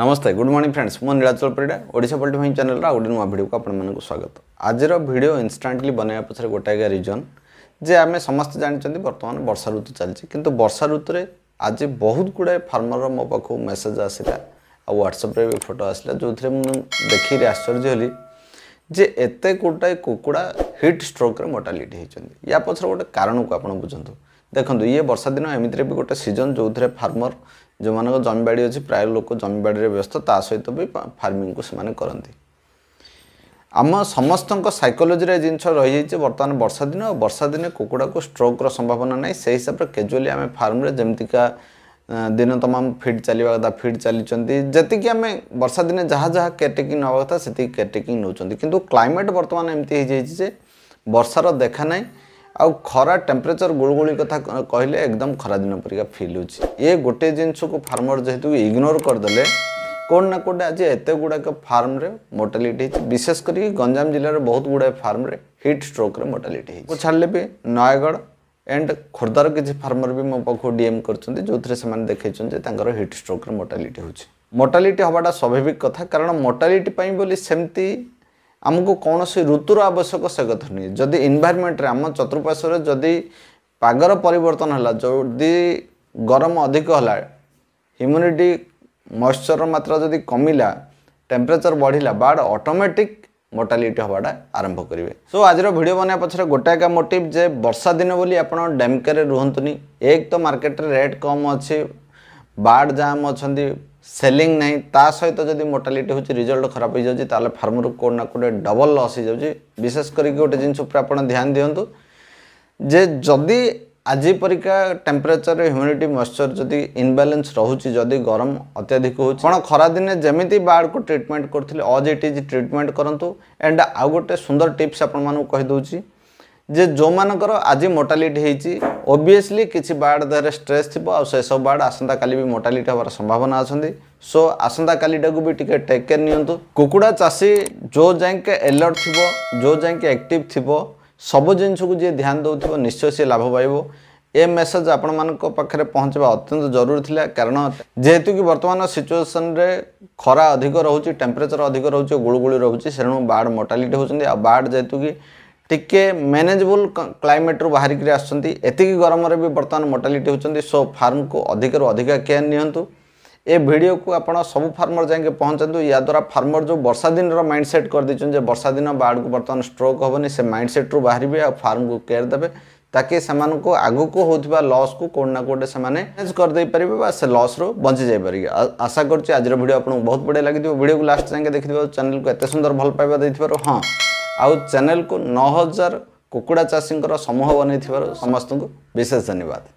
ନମସ୍ତେ good morning friends ମୁଁ Nilachal Parida Odisha polity ଭାଇ ଚ୍ୟାନେଲ୍ର ଆଉ ଗୋଟେ ନୂଆ ଭିଡ଼ିଓକୁ ଆପଣମାନଙ୍କୁ ସ୍ୱାଗତ ଆଜିର ଭିଡ଼ିଓ ଇନ୍ଷ୍ଟାଣ୍ଟଲି ବନେଇବା ପଛରେ ଗୋଟାଏ ରିଜନ୍ ଯେ ଆମେ ସମସ୍ତେ ଜାଣିଛନ୍ତି ବର୍ତ୍ତମାନ ବର୍ଷା ଋତୁ ଚାଲିଛି କିନ୍ତୁ ବର୍ଷା ଋତୁରେ ଆଜି ବହୁତ ଗୁଡ଼ାଏ ଫାର୍ମର୍ର ମୋ ପାଖକୁ ମେସେଜ୍ ଆସିଲା ଆଉ ହ୍ୱାଟ୍ସଆପ୍ରେ ବି ଫଟୋ ଆସିଲା ଯେଉଁଥିରେ ମୁଁ ଦେଖିକି ଆଶ୍ଚର୍ଯ୍ୟ ହେଲି ଯେ ଏତେ ଗୋଟାଏ କୁକୁଡ଼ା ହିଟ୍ ଷ୍ଟ୍ରୋକ୍ରେ ମୋର୍ଟାଲିଟି ହୋଇଛନ୍ତି ୟା ପଛରେ ଗୋଟେ କାରଣକୁ ଆପଣ ବୁଝନ୍ତୁ ଦେଖନ୍ତୁ ଇଏ ବର୍ଷା ଦିନ ଏମିତିରେ ବି ଗୋଟେ ସିଜନ୍ ଯେଉଁଥିରେ ଫାର୍ମର ଯେଉଁମାନଙ୍କ ଜମିବାଡ଼ି ଅଛି ପ୍ରାୟ ଲୋକ ଜମିବାଡ଼ିରେ ବ୍ୟସ୍ତ ତା ସହିତ ବି ଫାର୍ମିଂକୁ ସେମାନେ କରନ୍ତି ଆମ ସମସ୍ତଙ୍କ ସାଇକୋଲୋଜିରେ ଏ ଜିନିଷ ରହିଯାଇଛି ବର୍ତ୍ତମାନ ବର୍ଷା ଦିନ ଆଉ ବର୍ଷା ଦିନେ କୁକୁଡ଼ାକୁ ଷ୍ଟ୍ରୋକ୍ର ସମ୍ଭାବନା ନାହିଁ ସେହି ହିସାବରେ କ୍ୟାଜୁଆଲି ଆମେ ଫାର୍ମରେ ଯେମିତିକା ଦିନ ତମାମ ଫିଡ୍ ଚାଲିବା କଥା ଫିଡ୍ ଚାଲିଛନ୍ତି ଯେତିକି ଆମେ ବର୍ଷା ଦିନେ ଯାହା ଯାହା କେୟାରଟେକିଂ ନେବା କଥା ସେତିକି କେୟାରଟେକିଂ ନେଉଛନ୍ତି କିନ୍ତୁ କ୍ଲାଇମେଟ୍ ବର୍ତ୍ତମାନ ଏମିତି ହେଇଯାଇଛି ଯେ ବର୍ଷାର ଦେଖା ନାହିଁ ଆଉ ଖରା ଟେମ୍ପରେଚର ଗୁଳୁଗୁଳି କଥା କହିଲେ ଏକଦମ ଖରାଦିନ ପରିକା ଫିଲ୍ ହେଉଛି ଇଏ ଗୋଟିଏ ଜିନିଷକୁ ଫାର୍ମର ଯେହେତୁ ଇଗ୍ନୋର କରିଦେଲେ কোটি না কোটি আজ এত গুড়াক ফার্মে মোর্টালিটি হয়েছে বিশেষ করি গঞ্জাম জেলার বহুত গুড়ায় ফার্মে হিট স্ট্রোক্রে মোর্টালিটি হয়েছে ছাড়লে বি নয়গড় এন্ড খোর্ধার কিছু ফার্মর বি মো পাখু ডিএম করছেন যে সে দেখাইছেন যে তাঁর হিট স্ট্রোক্রে মোর্টালিটি হচ্ছে মোর্টালিটি হওয়াটা স্বাভাবিক কথা কারণ মোর্টালিটি বলে সেমতি ଆମକୁ କୌଣସି ଋତୁର ଆବଶ୍ୟକ ସେ କଥା ନୁହେଁ ଯଦି ଇନ୍ଭାଇରମେଣ୍ଟରେ ଆମ ଚତୁଃପାର୍ଶ୍ୱରେ ଯଦି ପାଗର ପରିବର୍ତ୍ତନ ହେଲା ଯଦି ଗରମ ଅଧିକ ହେଲା ହ୍ୟୁମିଡ଼ିଟି ମଏଶ୍ଚରର ମାତ୍ରା ଯଦି କମିଲା টেম্পরেচর বড়া বার্ড অটোমেটিক মোর্টালিটি হওয়াটা আরম্ভ করবে সো আজর ভিডিও বনাইয়া পছরে গোটা একা মোটিভ যে বর্ষা দিন বলে আপনার ডেমকেরে রুহতুনি এক তো মার্কেটে রেট কম অছে বার্ড জাম অনেক ସେଲିଂ ନାହିଁ ତା ସହିତ ଯଦି ମୋର୍ଟାଲିଟି ହେଉଛି ରିଜଲ୍ଟ ଖରାପ ହୋଇଯାଉଛି ତାହେଲେ ଫାର୍ମରୁ କେଉଁଠି ନା କେଉଁଠି ଡବଲ୍ ଲସ୍ ହୋଇଯାଉଛି ବିଶେଷ କରିକି ଗୋଟେ ଜିନିଷ ଉପରେ ଆପଣ ଧ୍ୟାନ ଦିଅନ୍ତୁ ଯେ ଯଦି ଆଜି ପରିକା ଟେମ୍ପରେଚର ହ୍ୟୁମିଡ଼ିଟି ମଏଶ୍ଚର ଯଦି ଇନବାଲାନ୍ସ ରହୁଛି ଯଦି ଗରମ ଅତ୍ୟଧିକ ହେଉଛି ଆପଣ ଖରାଦିନେ ଯେମିତି ବାର୍ଡ଼କୁ ଟ୍ରିଟମେଣ୍ଟ କରୁଥିଲେ ଅଜ୍ ଇଟ୍ ଇଜ୍ ଟ୍ରିଟମେଣ୍ଟ କରନ୍ତୁ ଆଣ୍ଡ ଆଉ ଗୋଟେ ସୁନ୍ଦର ଟିପ୍ସ ଆପଣମାନଙ୍କୁ କହିଦେଉଛି ଯେ ଯେଉଁମାନଙ୍କର ଆଜି ମୋର୍ଟାଲିଟି ହେଇଛି ଓବିୟସ୍ଲି କିଛି ବାର୍ଡ଼ ଦେହରେ ଷ୍ଟ୍ରେସ୍ ଥିବ ଆଉ ସେସବୁ ବାର୍ଡ଼ ଆସନ୍ତାକାଲି ବି ମୋର୍ଟାଲିଟି ହେବାର ସମ୍ଭାବନା ଅଛନ୍ତି ସୋ ଆସନ୍ତାକାଲିଟାକୁ ବି ଟିକେ ଟେକ୍ କେୟାର ନିଅନ୍ତୁ କୁକୁଡ଼ା ଚାଷୀ ଯେଉଁ ଯାଇକି ଏଲର୍ଟ ଥିବ ଯେଉଁ ଯାଇକି ଆକ୍ଟିଭ୍ ଥିବ ସବୁ ଜିନିଷକୁ ଯିଏ ଧ୍ୟାନ ଦେଉଥିବ ନିଶ୍ଚୟ ସିଏ ଲାଭ ପାଇବ ଏ ମେସେଜ୍ ଆପଣମାନଙ୍କ ପାଖରେ ପହଞ୍ଚିବା ଅତ୍ୟନ୍ତ ଜରୁରୀ ଥିଲା କାରଣ ଯେହେତୁ କି ବର୍ତ୍ତମାନ ସିଚୁଏସନ୍ରେ ଖରା ଅଧିକ ରହୁଛି ଟେମ୍ପରେଚର୍ ଅଧିକ ରହୁଛି ଗୁଳୁଗୁଳି ରହୁଛି ସେଣୁ ବାର୍ଡ଼ ମୋର୍ଟାଲିଟି ହେଉଛନ୍ତି ଆଉ ବାର୍ଡ଼ ଯେହେତୁ କି टिके मैनेजबल क्लैमेट रू बाहर आसक गरम भी बर्तमान मोर्टालीट होती सो फार्म को अधिक रू अधिक केयर निडियो को आप सब फार्मर जाए पहुँचात यादारा फार्मर जो बर्षा दिन माइंड सेट कर दे बर्षा दिन बाड़ को बर्तमान स्ट्रोक हेनी से माइंड सेट रू बाहर आ फार्म को केयर देते ताकि आग को हो लस को कौटना कौटे से मैनेज करदेपर से लस्रु बची जापर आशा करुँ आज भिडियो आपको बहुत बढ़िया लगे भिडियो को लास्ट जाएंगे देखिए चैनल को एत सुंदर भल पाइबा दे हाँ ଆଉ ଚ୍ୟାନେଲକୁ ନଅ ହଜାର କୁକୁଡ଼ା ଚାଷୀଙ୍କର ସମୂହ ବନେଇଥିବାରୁ ସମସ୍ତଙ୍କୁ ବିଶେଷ ଧନ୍ୟବାଦ